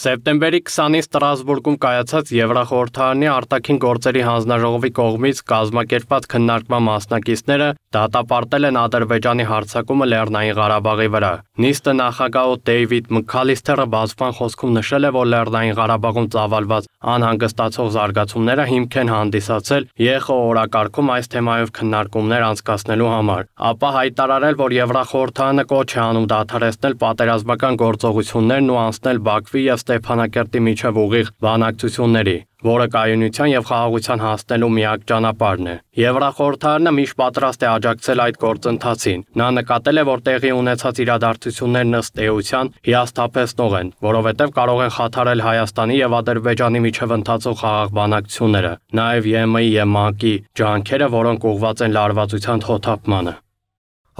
Սեպտեմբերի 20-ին Ստրասբուրգում կայացած Եվրախորհրդարանի արտաքին գործերի հանձնաժողովի կողմից կազմակերպված քննարկման մասնակիցները դատապարտել են Ադրբեջանի հարձակումը Լեռնային Ղարաբաղի վրա։ Նիստը նախագահ Դեյվիդ Մքալիսթերը բացման խոսքում նշել է, որ Լեռնային Ղարաբաղում ծավալված անհանգստացող զարգացումները հիմք են հանդիսացել ԵԽ օրակարգում այս թեմայով քննարկումներ անցկացնելու համար, ապա հայտարարել, որ Եվրախորհրդարանը կոչ է անում դադարեցնել պատերազմական գործողություններն ու անցնել Բաքվի եւ Ստեփանակերտի միջև ուղիղ բանակցությունների, որը կայունության եւ խաղաղության հասնելու միակ ճանապարհն է։ Եվրախորհրդարանը միշտ պատրաստ է աջակցել այդ գործընթացին։ Նա նկատել է, որ տեղի ունեցած իրադարձություններն ըստ էության հիասթափեցնող են, որովհետև կարող են խաթարել Հայաստանի եւ Ադրբեջանի միջև ընթացող խաղաղ բանակցությունները, նաեւ ԵՄ-ի եւ ՄԱԿ-ի ջանքերը, որոնք ուղղված են լարվածության թոթափմանը։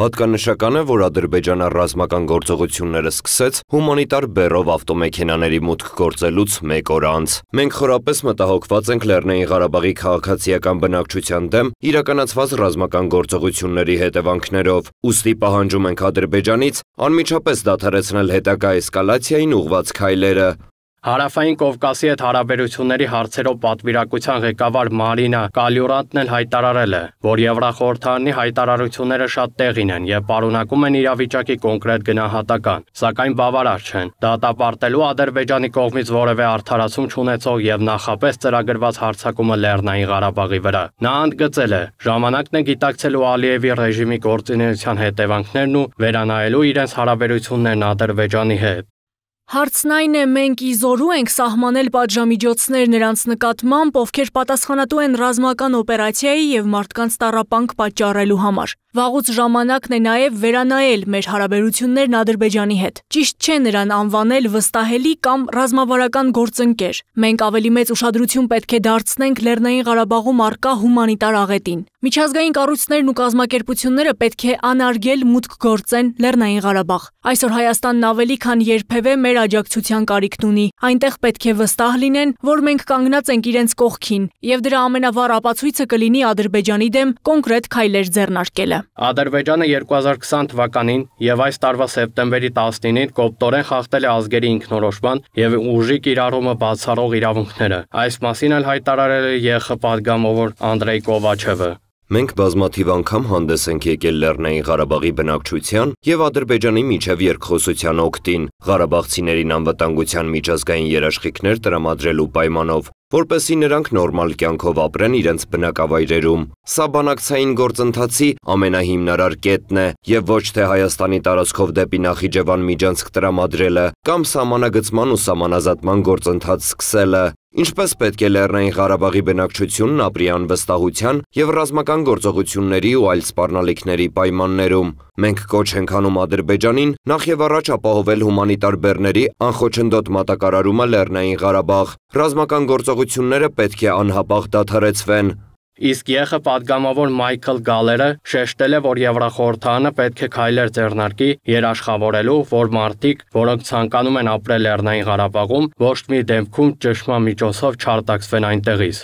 Հատկանշական է, որ Ադրբեջանը ռազմական գործողությունները սկսեց հումանիտար բերով ավտոմեքենաների մուտք գործելուց մեկ օր անց։ Մենք խորապես մտահոգված ենք Լեռնային Ղարաբաղի քաղաքացիական բնակչության դեմ իրականացված ռազմական գործողությունների հետևանքներով։ Ոստի պահանջում ենք Ադրբեջանից անմիջապես դադարեցնել հետագա էսկալացիային ուղված քայլերը, Հարավային Կովկասի հետ հարաբերությունների հարցերով պատվիրակության ղեկավար Մարինա Կալյուրանտն էլ հայտարարել է, որ Եվրախորհրդարանի հայտարարությունները շատ տեղին են եւ պարունակում են իրավիճակի կոնկրետ գնահատական, սակայն բավարար չեն։ Դատապարտելու Ադրբեջանի կողմից որևէ արդարացում չունեցող եւ նախապես ծրագրված հարձակումը Լեռնային Ղարաբաղի վրա։ Նա ընդգծել է. ժամանակն է գիտակցելու Ալիևի ռեժիմի գործունեության հետևանքներն ու վերանայելու իրենց հարաբերություններն Ադրբեջանի հետ։ Հարցն այն է, մենք իզորու ենք սահմանել պատժամիջոցներ նրանց նկատմամբ, ովքեր պատասխանատու են ռազմական օպերացիայի և մարդկանց տարապանք պատճառելու համար։ Վաղուց ժամանակն է նաև վերանայել մեր հարաբերություններն Ադրբեջանի հետ։ Ճիշտ չէ նրան անվանել վստահելի կամ ռազմավարական գործընկեր։ Մենք ավելի մեծ ուշադրություն պետք է դարձնենք Լեռնային Ղարաբաղում առկա հումանիտար աղետին։ Միջազգային կառույցներն ու կազմակերպությունները պետք է անարգել մուտք գործեն Լեռնային Ղարաբաղ։ Այսօր Հայաստանն ավելի քան երբևէ մեր մեր աջակցության կարիքն ունի։ Այնտեղ պետք է վստահ լինեն, որ մենք կանգնած ենք իրենց կողքին, եւ դրա ամենավառ ապացույցը կլինի Ադրբեջանի դեմ կոնկրետ քայլեր ձեռնարկելը։ Ադրբեջանը 2020 թվականին եւ այս տարվա սեպտեմբերի 19-ին կոպտորեն խախտել է ազգերի ինքնորոշման եւ ուժի կիրառումը բացառող իրավունքները։ Այս մասին էլ հայտարարել է ԵԽ պատգամավոր Անդրեյ Կովաչևը։ Մենք բազմաթիվ անգամ հանդես ենք եկել Լեռնային Ղարաբաղի բնակչության եւ Ադրբեջանի միջև երկխոսության օգտին Ղարաբաղցիներին անվտանգության միջազգային երաշխիքներ տրամադրելու պայմանով որպեսի նրանք նորմալ կյանքով ապրեն իրենց բնակավայրերում։ Սա բանակցային գործընթացի ամենահիմնարար կետն է եւ ոչ թե Հայաստանի տարածքով դեպի Նախիջևան միջանցք տրամադրելը կամ սահմանագծման ու սահմանազատման գործընթաց սկսելը։ Ինչպես պետք է Լեռնային Ղարաբաղի բնակչությունն ապրի անվստահության եւ ռազմական գործողությունների ու այլ սպառնալիքների պայմաններում։ Մենք կոչ ենք անում Ադրբեջանին նախ եւ առաջ ապահովել հումանիտար բեռների անխոչնդոտ մատակարարումը Լեռնային Ղարաբաղ։ Ռազմական գործողությունները պետք է անհապաղ դադարեցվեն։ Իսկ ԵԽ պատգամավոր Մայքլ Գալերը շեշտել է, որ Եվրախորհրդանը պետք է քայլեր ձեռնարկի երաշխավորելու, որ մարդիկ, որոնք ցանկանում են ապրել Լեռնային Ղարաբաղում, ոչ մի դեպքում ճշմա միջոցով չարտակսվեն այնտեղից։